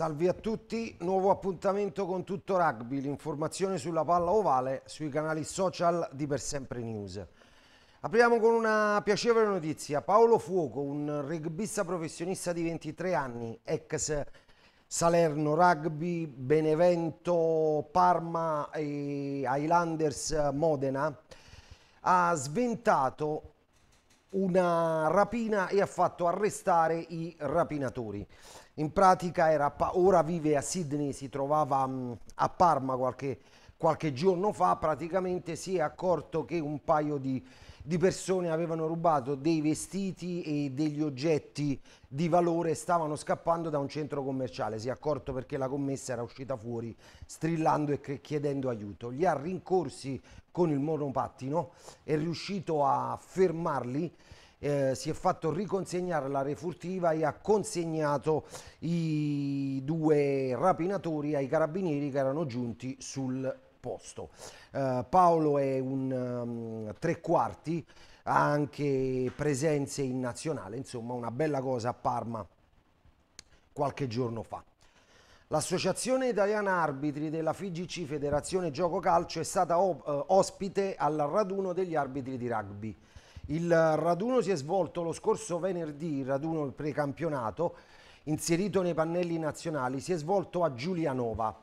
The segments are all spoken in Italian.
Salve a tutti, nuovo appuntamento con tutto rugby, l'informazione sulla palla ovale sui canali social di Per Sempre News. Apriamo con una piacevole notizia, Paolo Fuoco, un rugbista professionista di 23 anni, ex Salerno Rugby, Benevento, Parma e Highlanders Modena, ha sventato una rapina e ha fatto arrestare i rapinatori. In pratica era, ora vive a Sydney, si trovava mm, a Parma qualche, qualche giorno fa, praticamente si è accorto che un paio di di persone avevano rubato dei vestiti e degli oggetti di valore stavano scappando da un centro commerciale. Si è accorto perché la commessa era uscita fuori strillando e chiedendo aiuto. Li ha rincorsi con il monopattino, è riuscito a fermarli. Eh, si è fatto riconsegnare la refurtiva e ha consegnato i due rapinatori ai carabinieri che erano giunti sul posto. Uh, Paolo è un um, tre quarti, ha anche presenze in nazionale, insomma una bella cosa a Parma qualche giorno fa. L'Associazione Italiana Arbitri della FIGC Federazione Gioco Calcio è stata eh, ospite al raduno degli arbitri di rugby. Il raduno si è svolto lo scorso venerdì, il raduno del precampionato, inserito nei pannelli nazionali, si è svolto a Giulianova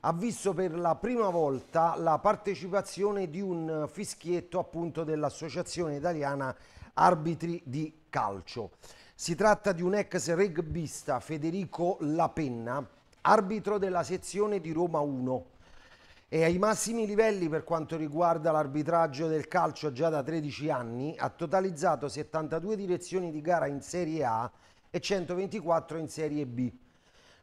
ha visto per la prima volta la partecipazione di un fischietto appunto dell'Associazione Italiana Arbitri di Calcio. Si tratta di un ex rugbista Federico Lapenna, arbitro della sezione di Roma 1. e ai massimi livelli per quanto riguarda l'arbitraggio del calcio già da 13 anni, ha totalizzato 72 direzioni di gara in Serie A e 124 in Serie B.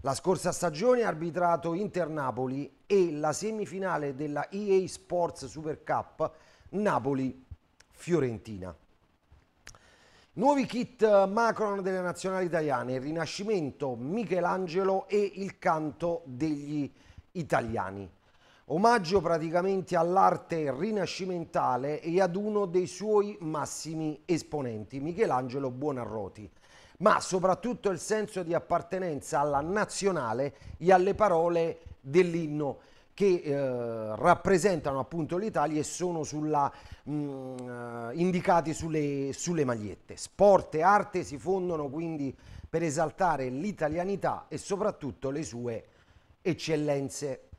La scorsa stagione ha arbitrato Inter-Napoli e la semifinale della EA Sports Super Cup Napoli-Fiorentina. Nuovi kit Macron delle nazionali italiane, il Rinascimento, Michelangelo e il canto degli italiani. Omaggio praticamente all'arte rinascimentale e ad uno dei suoi massimi esponenti, Michelangelo Buonarroti ma soprattutto il senso di appartenenza alla nazionale e alle parole dell'inno che eh, rappresentano appunto l'Italia e sono sulla, mh, mm, eh, indicati sulle, sulle magliette. Sport e arte si fondono quindi per esaltare l'italianità e soprattutto le sue eccellenze.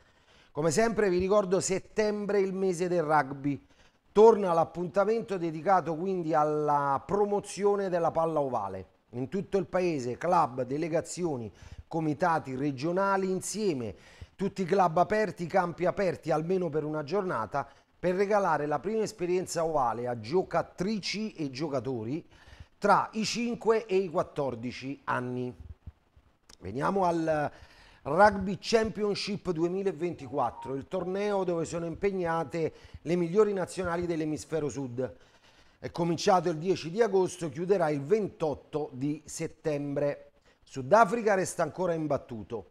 Come sempre vi ricordo settembre il mese del rugby. Torna l'appuntamento dedicato quindi alla promozione della palla ovale in tutto il paese, club, delegazioni, comitati regionali insieme, tutti i club aperti, campi aperti almeno per una giornata per regalare la prima esperienza ovale a giocatrici e giocatori tra i 5 e i 14 anni. Veniamo al Rugby Championship 2024, il torneo dove sono impegnate le migliori nazionali dell'emisfero sud è cominciato il 10 di agosto, chiuderà il 28 di settembre. Sudafrica resta ancora imbattuto.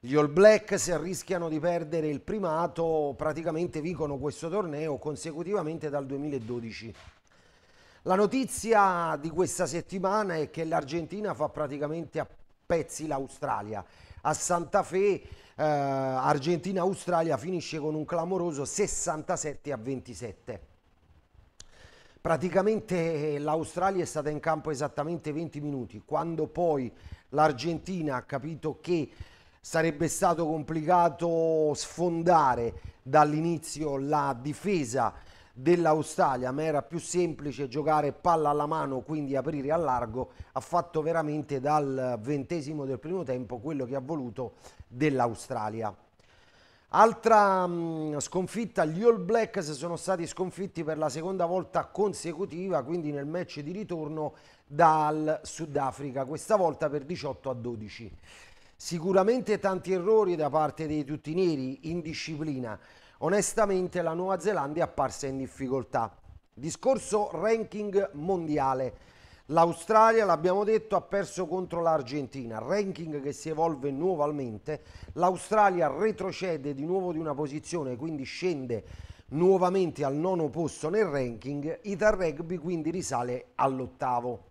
Gli All Black si arrischiano di perdere il primato, praticamente vincono questo torneo consecutivamente dal 2012. La notizia di questa settimana è che l'Argentina fa praticamente a pezzi l'Australia. A Santa Fe, eh, Argentina-Australia finisce con un clamoroso 67 a 27. Praticamente eh, l'Australia è stata in campo esattamente 20 minuti, quando poi l'Argentina ha capito che sarebbe stato complicato sfondare dall'inizio la difesa dell'Australia, ma era più semplice giocare palla alla mano, quindi aprire a largo, ha fatto veramente dal ventesimo del primo tempo quello che ha voluto dell'Australia. Altra mh, mm, sconfitta, gli All Blacks sono stati sconfitti per la seconda volta consecutiva, quindi nel match di ritorno dal Sudafrica, questa volta per 18 a 12. Sicuramente tanti errori da parte dei tutti neri, in disciplina. Onestamente la Nuova Zelanda è apparsa in difficoltà. Discorso ranking mondiale. L'Australia, l'abbiamo detto, ha perso contro l'Argentina, ranking che si evolve nuovamente, l'Australia retrocede di nuovo di una posizione, quindi scende nuovamente al nono posto nel ranking, Ita Rugby quindi risale all'ottavo.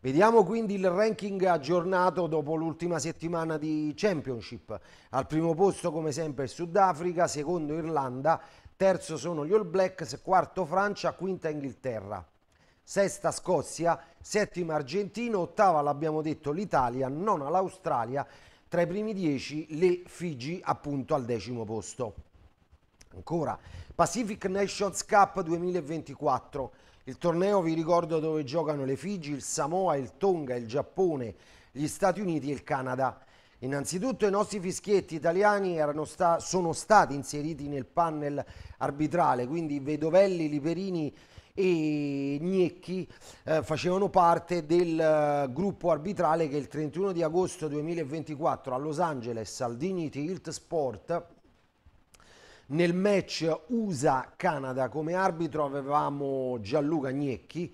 Vediamo quindi il ranking aggiornato dopo l'ultima settimana di Championship. Al primo posto come sempre il Sudafrica, secondo Irlanda, terzo sono gli All Blacks, quarto Francia, quinta Inghilterra sesta Scozia, settima Argentina, ottava l'abbiamo detto l'Italia, nona l'Australia, tra i primi dieci le Figi appunto al decimo posto. Ancora Pacific Nations Cup 2024, il torneo vi ricordo dove giocano le Figi, il Samoa, il Tonga, il Giappone, gli Stati Uniti e il Canada. Innanzitutto i nostri fischietti italiani sta sono stati inseriti nel panel arbitrale, quindi Vedovelli, Liberini, e Gnecchi eh, facevano parte del eh, gruppo arbitrale che il 31 di agosto 2024 a Los Angeles al Dignity Hilt Sport nel match USA-Canada come arbitro avevamo Gianluca Gnecchi,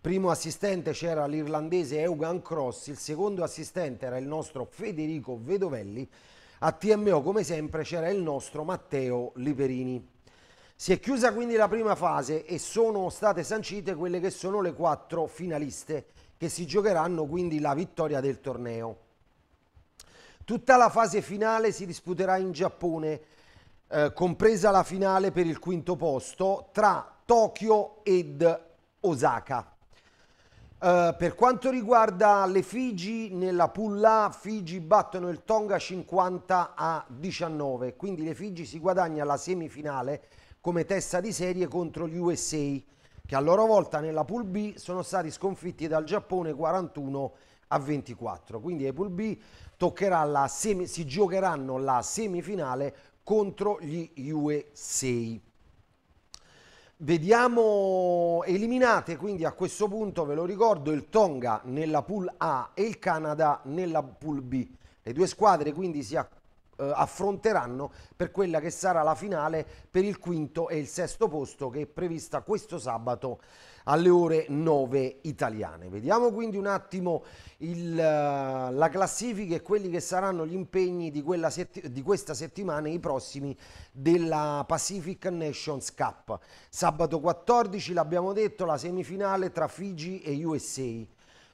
primo assistente c'era l'irlandese Eugan Cross, il secondo assistente era il nostro Federico Vedovelli, a TMO come sempre c'era il nostro Matteo Liberini. Si è chiusa quindi la prima fase e sono state sancite quelle che sono le quattro finaliste che si giocheranno quindi la vittoria del torneo. Tutta la fase finale si disputerà in Giappone, eh, compresa la finale per il quinto posto tra Tokyo ed Osaka. Eh, per quanto riguarda le Figi, nella pool A Figi battono il Tonga 50 a 19, quindi le Figi si guadagna la semifinale come testa di serie contro gli USA, che a loro volta nella pool B sono stati sconfitti dal Giappone 41 a 24. Quindi ai pool B si giocheranno la semifinale contro gli USA. Vediamo eliminate quindi a questo punto, ve lo ricordo, il Tonga nella pool A e il Canada nella pool B. Le due squadre quindi si eh, affronteranno per quella che sarà la finale per il quinto e il sesto posto che è prevista questo sabato alle ore 9 italiane. Vediamo quindi un attimo il, eh, la classifica e quelli che saranno gli impegni di, setti di questa settimana e i prossimi della Pacific Nations Cup. Sabato 14, l'abbiamo detto, la semifinale tra Fiji e USA.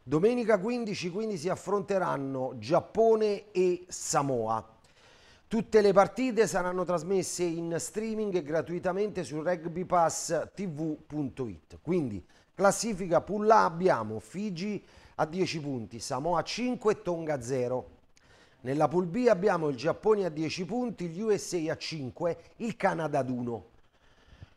Domenica 15 quindi si affronteranno Giappone e Samoa. Tutte le partite saranno trasmesse in streaming gratuitamente su rugbypasstv.it. Quindi classifica pull A abbiamo Figi a 10 punti, Samoa 5 e Tonga 0. Nella Pool B abbiamo il Giappone a 10 punti, gli USA a 5, il Canada ad 1.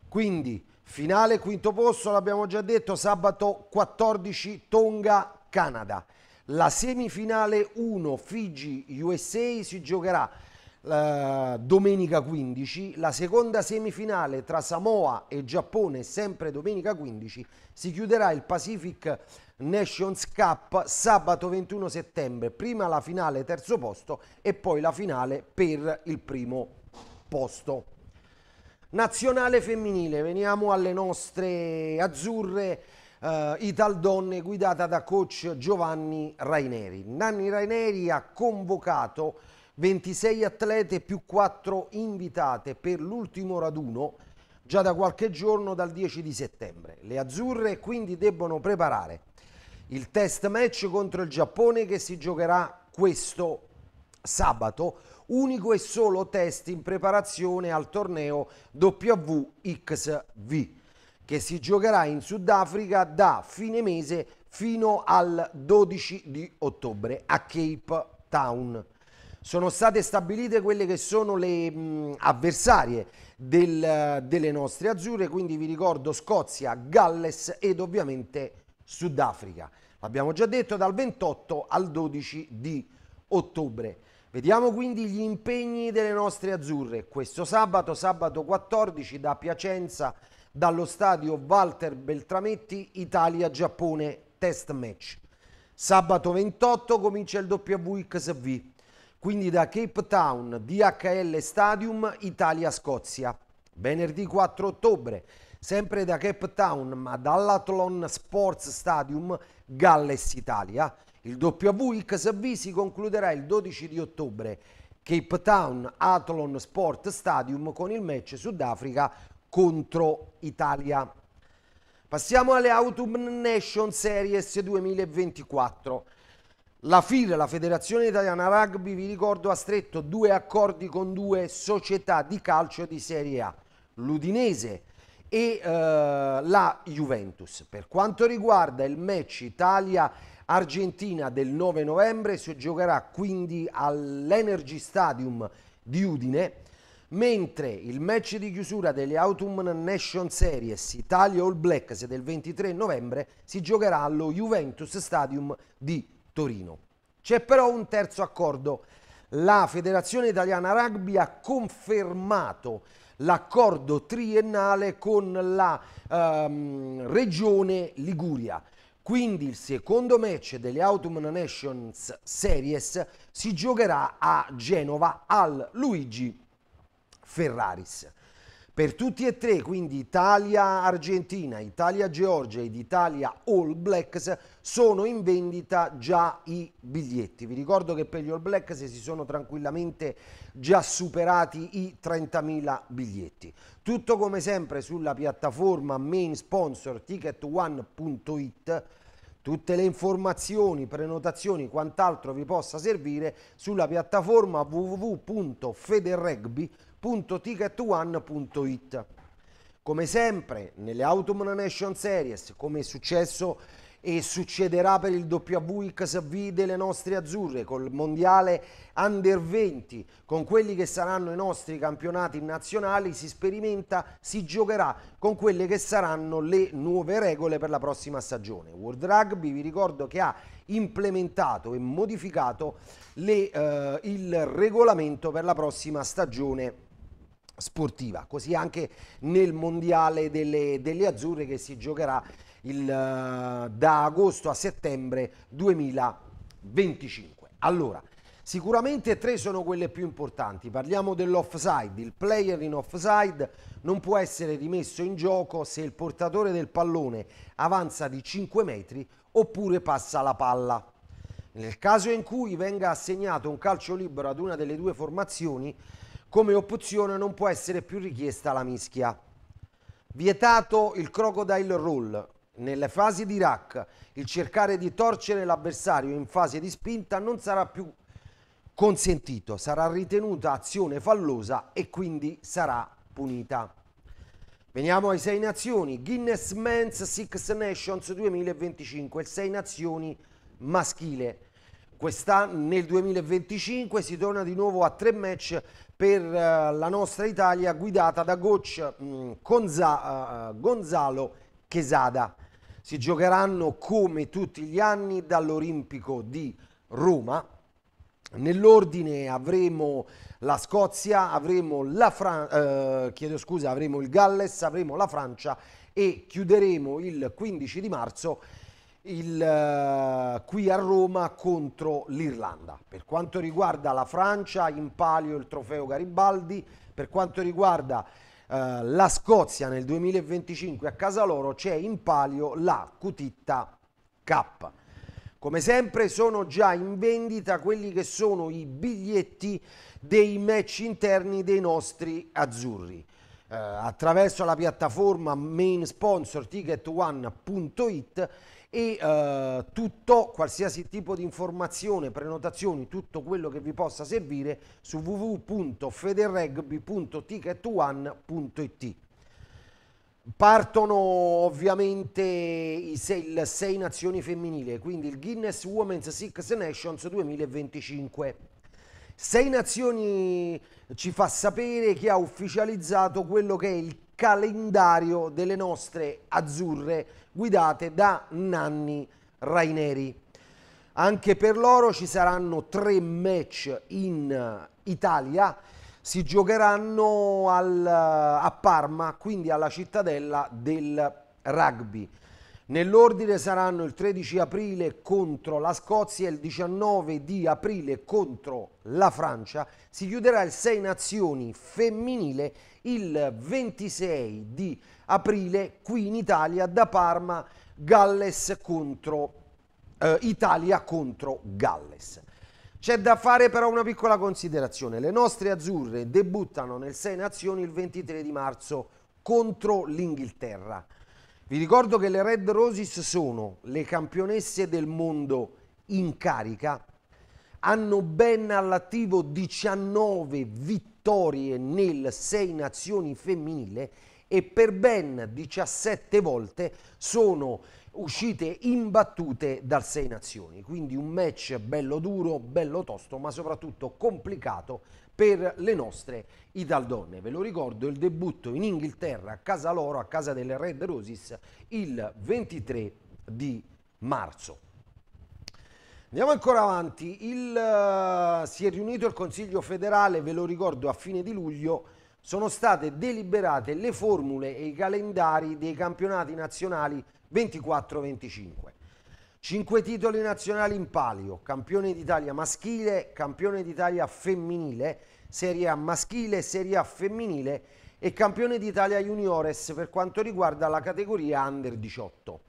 Quindi finale quinto posto, l'abbiamo già detto, sabato 14 Tonga Canada. La semifinale 1 Figi USA si giocherà eh, domenica 15, la seconda semifinale tra Samoa e Giappone, sempre domenica 15, si chiuderà il Pacific Nations Cup sabato 21 settembre, prima la finale terzo posto e poi la finale per il primo posto. Nazionale femminile, veniamo alle nostre azzurre eh, Ital Donne guidata da coach Giovanni Raineri. Nanni Raineri ha convocato 26 atlete più 4 invitate per l'ultimo raduno già da qualche giorno dal 10 di settembre. Le azzurre quindi debbono preparare il test match contro il Giappone che si giocherà questo sabato, unico e solo test in preparazione al torneo WXV che si giocherà in Sudafrica da fine mese fino al 12 di ottobre a Cape Town sono state stabilite quelle che sono le mh, avversarie del, delle nostre azzurre, quindi vi ricordo Scozia, Galles ed ovviamente Sudafrica. L'abbiamo già detto dal 28 al 12 di ottobre. Vediamo quindi gli impegni delle nostre azzurre. Questo sabato, sabato 14 da Piacenza, dallo stadio Walter Beltrametti, Italia-Giappone test match. Sabato 28 comincia il WXV quindi da Cape Town, DHL Stadium, Italia-Scozia. Venerdì 4 ottobre, sempre da Cape Town ma dall'Athlon Sports Stadium, Galles Italia. Il WXV si concluderà il 12 di ottobre, Cape Town Athlon Sports Stadium con il match Sudafrica contro Italia. Passiamo alle Autumn Nation Series 2024. La FIR, la Federazione Italiana Rugby, vi ricordo, ha stretto due accordi con due società di calcio di Serie A, l'Udinese e eh, la Juventus. Per quanto riguarda il match Italia-Argentina del 9 novembre, si giocherà quindi all'Energy Stadium di Udine, mentre il match di chiusura delle Autumn Nation Series Italia-All Blacks del 23 novembre si giocherà allo Juventus Stadium di Udine. Torino. C'è però un terzo accordo. La Federazione Italiana Rugby ha confermato l'accordo triennale con la ehm, regione Liguria. Quindi il secondo match delle Autumn Nations Series si giocherà a Genova al Luigi Ferraris. Per tutti e tre, quindi Italia-Argentina, Italia-Georgia ed Italia-All Blacks, sono in vendita già i biglietti. Vi ricordo che per gli All Blacks si sono tranquillamente già superati i 30.000 biglietti. Tutto come sempre sulla piattaforma main sponsor ticketone.it tutte le informazioni, prenotazioni, quant'altro vi possa servire sulla piattaforma www.federrugby.com www.ticket1.it. Come sempre nelle Autumn Nation Series, come è successo e succederà per il WXV delle nostre azzurre col mondiale under 20 con quelli che saranno i nostri campionati nazionali si sperimenta si giocherà con quelle che saranno le nuove regole per la prossima stagione World Rugby vi ricordo che ha implementato e modificato le, eh, il regolamento per la prossima stagione sportiva, così anche nel mondiale delle, delle azzurre che si giocherà il, eh, da agosto a settembre 2025. Allora, Sicuramente tre sono quelle più importanti. Parliamo dell'offside. Il player in offside non può essere rimesso in gioco se il portatore del pallone avanza di 5 metri oppure passa la palla. Nel caso in cui venga assegnato un calcio libero ad una delle due formazioni, come opzione non può essere più richiesta la mischia. Vietato il crocodile roll. Nelle fasi di rack, il cercare di torcere l'avversario in fase di spinta non sarà più consentito, sarà ritenuta azione fallosa e quindi sarà punita. Veniamo ai Sei Nazioni, Guinness Men's Six Nations 2025, Sei Nazioni maschile. Quest'anno nel 2025 si torna di nuovo a tre match per eh, la nostra Italia guidata da coach mm, Gonza, eh, Gonzalo Chesada. Si giocheranno come tutti gli anni dall'Olimpico di Roma. Nell'ordine avremo la Scozia, avremo, la Fran eh, scusa, avremo il Galles, avremo la Francia e chiuderemo il 15 di marzo il, uh, qui a Roma contro l'Irlanda. Per quanto riguarda la Francia, in palio il trofeo Garibaldi, per quanto riguarda uh, la Scozia nel 2025 a casa loro c'è in palio la Cutitta Cup. Come sempre sono già in vendita quelli che sono i biglietti dei match interni dei nostri azzurri. Uh, attraverso la piattaforma main mainsponsorticket1.it e eh, tutto, qualsiasi tipo di informazione, prenotazioni, tutto quello che vi possa servire su www.federegby.ticketone.it. Partono ovviamente i sei, il 6 nazioni femminili, quindi il Guinness Women's Six Nations 2025. Sei nazioni ci fa sapere che ha ufficializzato quello che è il calendario delle nostre azzurre guidate da Nanni Raineri. Anche per loro ci saranno tre match in eh, Italia, si giocheranno al, eh, a Parma, quindi alla cittadella del rugby. Nell'ordine saranno il 13 aprile contro la Scozia, il 19 di aprile contro la Francia, si chiuderà il 6 nazioni femminile il 26 di aprile qui in Italia da Parma Galles contro eh, Italia contro Galles. C'è da fare però una piccola considerazione, le nostre azzurre debuttano nel 6 nazioni il 23 di marzo contro l'Inghilterra. Vi ricordo che le Red Roses sono le campionesse del mondo in carica, hanno ben all'attivo 19 vittorie nel 6 nazioni femminile e per ben 17 volte sono uscite imbattute dal 6 nazioni. Quindi un match bello duro, bello tosto, ma soprattutto complicato per le nostre Italdonne. Ve lo ricordo, il debutto in Inghilterra a casa loro, a casa delle Red Roses, il 23 di marzo. Andiamo ancora avanti, il, eh, si è riunito il Consiglio federale, ve lo ricordo, a fine di luglio sono state deliberate le formule e i calendari dei campionati nazionali 24-25. Cinque titoli nazionali in palio, campione d'Italia maschile, campione d'Italia femminile, Serie A maschile, Serie A femminile e campione d'Italia juniores per quanto riguarda la categoria under 18.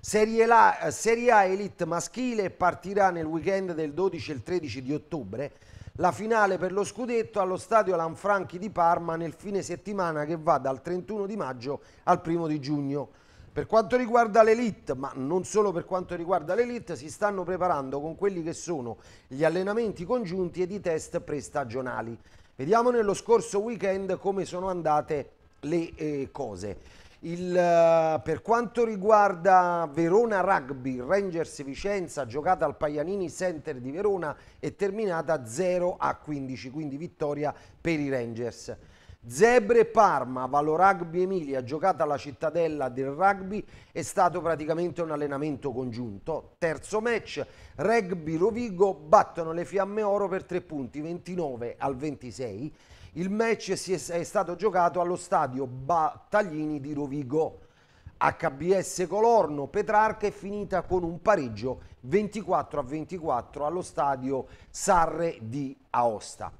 Serie, la, eh, serie A Elite maschile partirà nel weekend del 12 e 13 di ottobre la finale per lo scudetto allo stadio Lanfranchi di Parma nel fine settimana che va dal 31 di maggio al 1 di giugno. Per quanto riguarda l'elite, ma non solo per quanto riguarda l'elite, si stanno preparando con quelli che sono gli allenamenti congiunti ed i test prestagionali. Vediamo nello scorso weekend come sono andate le eh, cose. Il, eh, per quanto riguarda Verona Rugby, Rangers Vicenza giocata al Paglianini Center di Verona è terminata 0 a 15, quindi vittoria per i Rangers. Zebre Parma, Valo Rugby Emilia, giocata alla cittadella del rugby, è stato praticamente un allenamento congiunto. Terzo match, Rugby Rovigo battono le Fiamme Oro per tre punti, 29 al 26. Il match è, stato giocato allo stadio Battaglini di Rovigo. HBS Colorno Petrarca è finita con un pareggio 24 a 24 allo stadio Sarre di Aosta.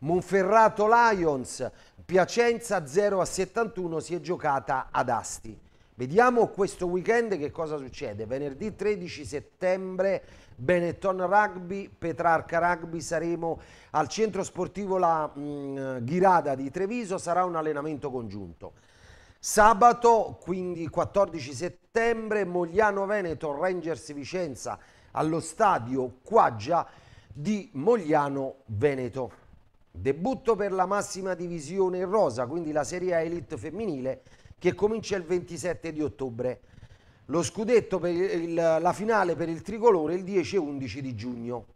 Monferrato Lions, Piacenza 0 a 71 si è giocata ad Asti. Vediamo questo weekend che cosa succede. Venerdì 13 settembre Benetton Rugby, Petrarca Rugby, saremo al centro sportivo La mh, mm, Ghirada di Treviso, sarà un allenamento congiunto. Sabato, quindi 14 settembre, Mogliano Veneto Rangers Vicenza allo stadio Quaggia di Mogliano Veneto. Debutto per la massima divisione in rosa, quindi la Serie A Elite femminile, che comincia il 27 di ottobre. Lo scudetto per il, la finale per il tricolore il 10-11 e di giugno.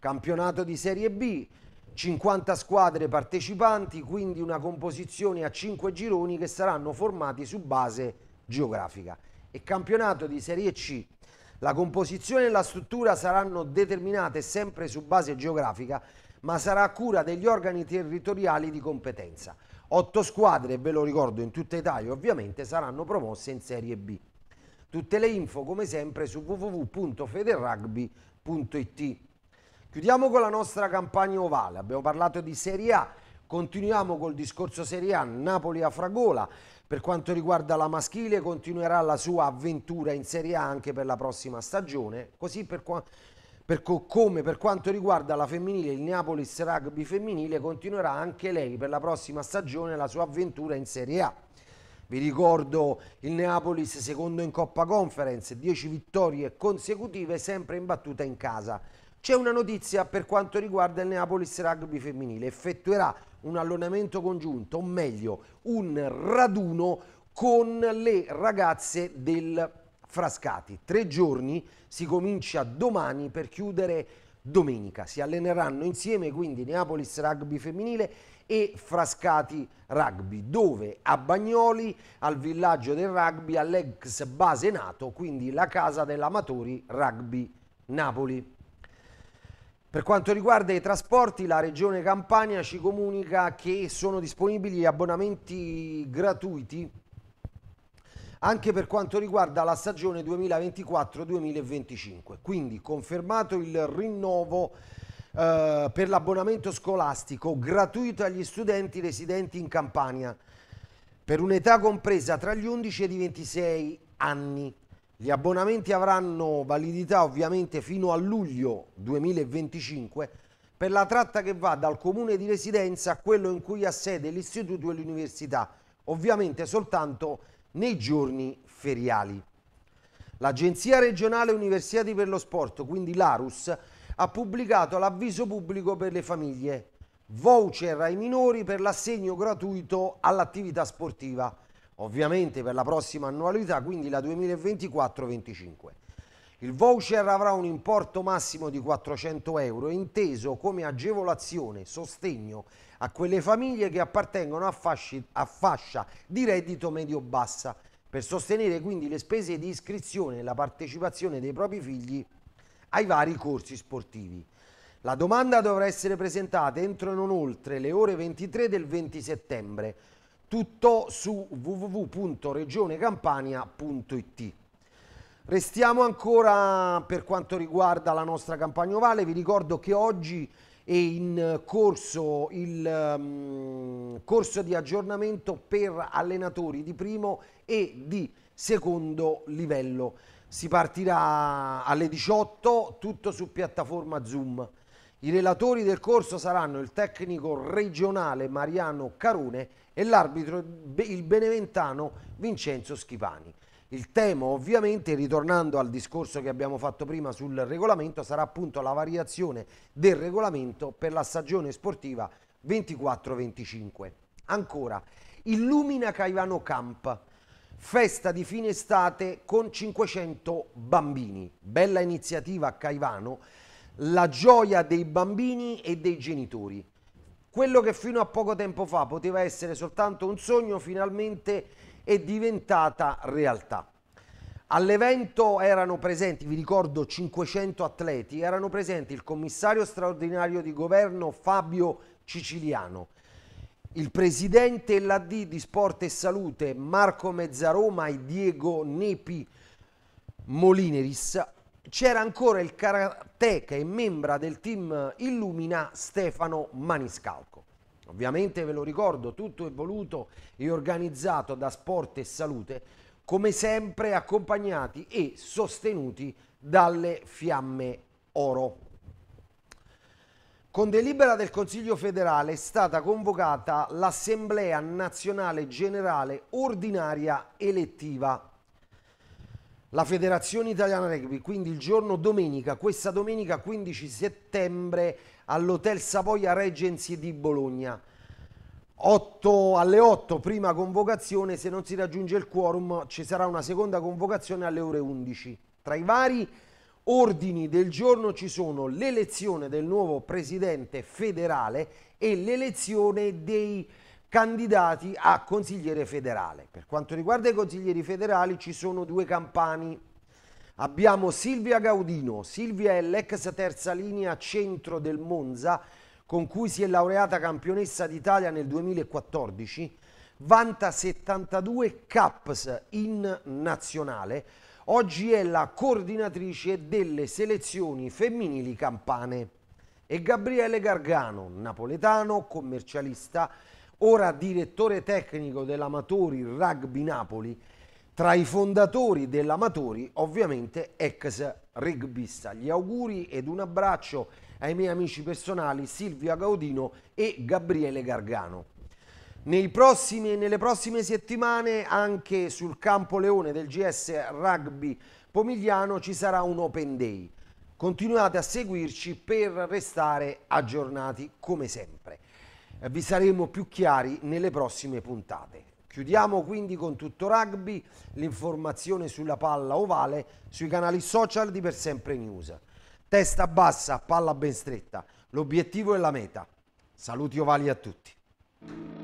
Campionato di Serie B, 50 squadre partecipanti, quindi una composizione a 5 gironi che saranno formati su base geografica. E campionato di Serie C, la composizione e la struttura saranno determinate sempre su base geografica ma sarà a cura degli organi territoriali di competenza. Otto squadre, ve lo ricordo, in tutta Italia ovviamente saranno promosse in Serie B. Tutte le info come sempre su www.federrugby.it. Chiudiamo con la nostra campagna ovale, abbiamo parlato di Serie A, continuiamo col discorso Serie A Napoli a Fragola, per quanto riguarda la maschile continuerà la sua avventura in Serie A anche per la prossima stagione, così per quanto per co come per quanto riguarda la femminile, il Neapolis Rugby femminile continuerà anche lei per la prossima stagione la sua avventura in Serie A. Vi ricordo il Neapolis secondo in Coppa Conference, 10 vittorie consecutive sempre imbattuta in casa. C'è una notizia per quanto riguarda il Neapolis Rugby femminile, effettuerà un allenamento congiunto, o meglio un raduno con le ragazze del Frascati. Tre giorni, si comincia domani per chiudere domenica. Si alleneranno insieme quindi Neapolis Rugby Femminile e Frascati Rugby, dove a Bagnoli, al villaggio del rugby, all'ex base NATO, quindi la casa dell'amatori rugby Napoli. Per quanto riguarda i trasporti, la Regione Campania ci comunica che sono disponibili abbonamenti gratuiti anche per quanto riguarda la stagione 2024-2025. Quindi confermato il rinnovo eh, per l'abbonamento scolastico gratuito agli studenti residenti in Campania per un'età compresa tra gli 11 e i 26 anni. Gli abbonamenti avranno validità ovviamente fino a luglio 2025 per la tratta che va dal comune di residenza a quello in cui ha sede l'istituto e l'università, ovviamente soltanto nei giorni feriali. L'Agenzia regionale Universiati per lo Sport, quindi l'Arus, ha pubblicato l'avviso pubblico per le famiglie. Voucher ai minori per l'assegno gratuito all'attività sportiva, ovviamente per la prossima annualità, quindi la 2024-25. Il voucher avrà un importo massimo di 400 euro, inteso come agevolazione, sostegno a quelle famiglie che appartengono a, fasci, a fascia di reddito medio-bassa, per sostenere quindi le spese di iscrizione e la partecipazione dei propri figli ai vari corsi sportivi. La domanda dovrà essere presentata entro e non oltre le ore 23 del 20 settembre, tutto su www.regionecampania.it. Restiamo ancora per quanto riguarda la nostra campagna ovale, vi ricordo che oggi è in eh, corso il um, corso di aggiornamento per allenatori di primo e di secondo livello. Si partirà alle 18, tutto su piattaforma Zoom. I relatori del corso saranno il tecnico regionale Mariano Carone e l'arbitro il beneventano Vincenzo Schipani. Il tema ovviamente, ritornando al discorso che abbiamo fatto prima sul regolamento, sarà appunto la variazione del regolamento per la stagione sportiva 24-25. Ancora, illumina Caivano Camp, festa di fine estate con 500 bambini. Bella iniziativa a Caivano, la gioia dei bambini e dei genitori. Quello che fino a poco tempo fa poteva essere soltanto un sogno, finalmente è diventata realtà. All'evento erano presenti, vi ricordo, 500 atleti, erano presenti il commissario straordinario di governo Fabio Ciciliano, il presidente LAD di Sport e Salute Marco Mezzaroma e Diego Nepi Molineris, c'era ancora il karateca e membra del team Illumina Stefano Maniscal. Ovviamente ve lo ricordo, tutto è voluto e organizzato da Sport e Salute, come sempre accompagnati e sostenuti dalle Fiamme Oro. Con delibera del Consiglio federale è stata convocata l'Assemblea nazionale generale ordinaria elettiva. La Federazione Italiana Rugby, quindi il giorno domenica, questa domenica 15 settembre, all'Hotel Savoia Regency di Bologna. 8, alle 8 prima convocazione, se non si raggiunge il quorum ci sarà una seconda convocazione alle ore 11. Tra i vari ordini del giorno ci sono l'elezione del nuovo presidente federale e l'elezione dei candidati a consigliere federale. Per quanto riguarda i consiglieri federali ci sono due campani Abbiamo Silvia Gaudino. Silvia è l'ex terza linea centro del Monza, con cui si è laureata campionessa d'Italia nel 2014. Vanta 72 caps in nazionale. Oggi è la coordinatrice delle selezioni femminili campane. E Gabriele Gargano, napoletano, commercialista, ora direttore tecnico dell'Amatori Rugby Napoli tra i fondatori dell'Amatori, ovviamente, ex rugbista. Gli auguri ed un abbraccio ai miei amici personali Silvia Gaudino e Gabriele Gargano. Prossimi, nelle prossime settimane anche sul campo Leone del GS Rugby Pomigliano ci sarà un Open Day. Continuate a seguirci per restare aggiornati come sempre. Vi saremo più chiari nelle prossime puntate. Chiudiamo quindi con tutto rugby l'informazione sulla palla ovale sui canali social di Per Sempre News. Testa bassa, palla ben stretta, l'obiettivo è la meta. Saluti ovali a tutti.